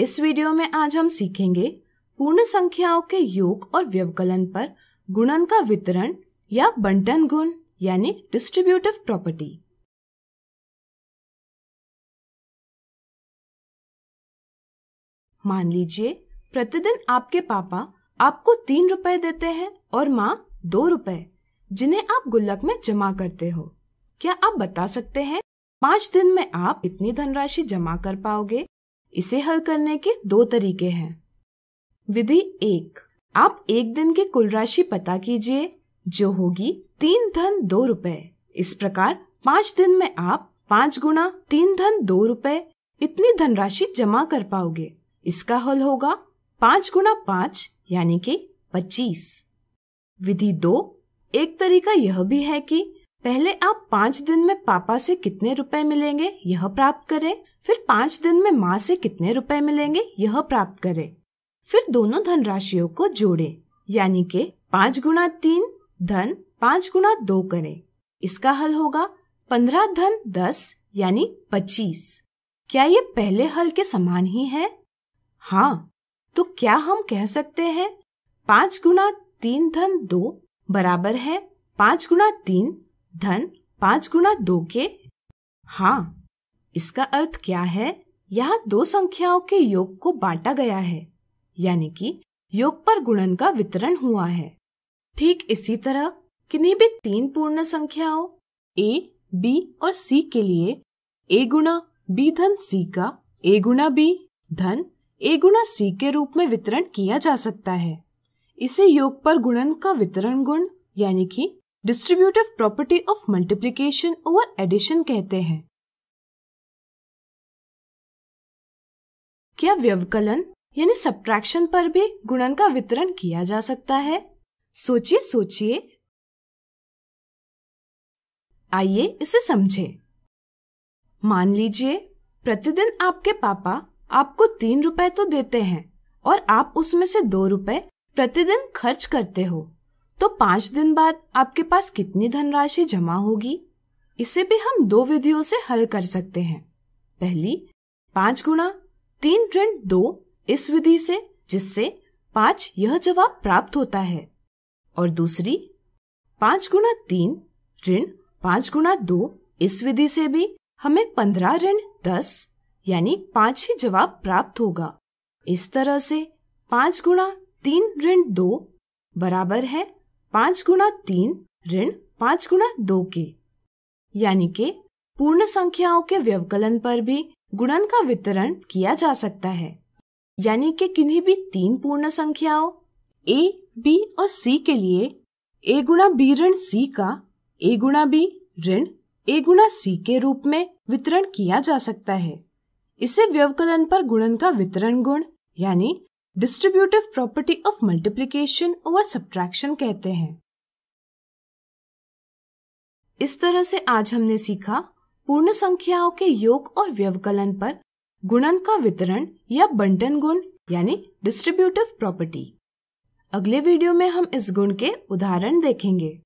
इस वीडियो में आज हम सीखेंगे पूर्ण संख्याओं के योग और व्यवकलन पर गुणन का वितरण या बंटन गुण यानी डिस्ट्रीब्यूटिव प्रॉपर्टी मान लीजिए प्रतिदिन आपके पापा आपको तीन रुपए देते हैं और माँ दो रुपए जिन्हें आप गुल्लक में जमा करते हो क्या आप बता सकते हैं पाँच दिन में आप इतनी धनराशि जमा कर पाओगे इसे हल करने के दो तरीके हैं विधि एक आप एक दिन की कुल राशि पता कीजिए जो होगी तीन धन दो रुपए इस प्रकार पाँच दिन में आप पाँच गुना तीन धन दो रुपए इतनी धनराशि जमा कर पाओगे इसका हल होगा पाँच गुना पाँच यानी कि पच्चीस विधि दो एक तरीका यह भी है कि पहले आप पाँच दिन में पापा से कितने रुपए मिलेंगे यह प्राप्त करें फिर पाँच दिन में माँ से कितने रुपए मिलेंगे यह प्राप्त करें फिर दोनों धनराशियों को जोड़ें यानी के पाँच गुणा तीन धन पाँच गुणा दो करें इसका हल होगा पंद्रह धन दस यानी पच्चीस क्या ये पहले हल के समान ही है हाँ तो क्या हम कह सकते हैं पाँच गुणा तीन धन दो बराबर है पाँच गुणा तीन धन पांच गुना दो के हाँ इसका अर्थ क्या है यहाँ दो संख्याओं के योग को बांटा गया है यानी कि योग पर गुणन का वितरण हुआ है ठीक इसी तरह किन्हीं भी तीन पूर्ण संख्याओं ए बी और सी के लिए ए गुणा बी धन सी का ए गुणा बी धन ए गुणा सी के रूप में वितरण किया जा सकता है इसे योग पर गुणन का वितरण गुण यानी कि distributive property of multiplication over addition कहते हैं क्या व्यवकलन यानी सब्ट्रैक्शन पर भी गुणन का वितरण किया जा सकता है सोचिए सोचिए आइए इसे समझे मान लीजिए प्रतिदिन आपके पापा आपको तीन रुपए तो देते हैं और आप उसमें से दो रुपए प्रतिदिन खर्च करते हो तो पांच दिन बाद आपके पास कितनी धनराशि जमा होगी इसे भी हम दो विधियों से हल कर सकते हैं पहली पांच गुणा तीन ऋण दो इस विधि से जिससे पांच यह जवाब प्राप्त होता है और दूसरी पांच गुणा तीन ऋण पांच गुणा दो इस विधि से भी हमें पंद्रह ऋण दस यानी पांच ही जवाब प्राप्त होगा इस तरह से पांच गुणा तीन ऋण दो बराबर है पांच गुणा तीन ऋण पांच गुणा दो के यानी के पूर्ण संख्याओं के व्यवकलन पर भी गुणन का वितरण किया जा सकता है यानी के किन्हीं भी तीन पूर्ण संख्याओं ए बी और सी के लिए ए गुणा बी ऋण सी का ए गुणा बी ऋण ए गुणा सी के रूप में वितरण किया जा सकता है इसे व्यवकलन पर गुणन का वितरण गुण यानी डिस्ट्रीब्यूटिव प्रॉपर्टी ऑफ मल्टीप्लीकेशन और सब्ट्रैक्शन कहते हैं इस तरह से आज हमने सीखा पूर्ण संख्याओं के योग और व्यवकलन पर गुणन का वितरण या बंटन गुण यानी डिस्ट्रीब्यूटिव प्रॉपर्टी अगले वीडियो में हम इस गुण के उदाहरण देखेंगे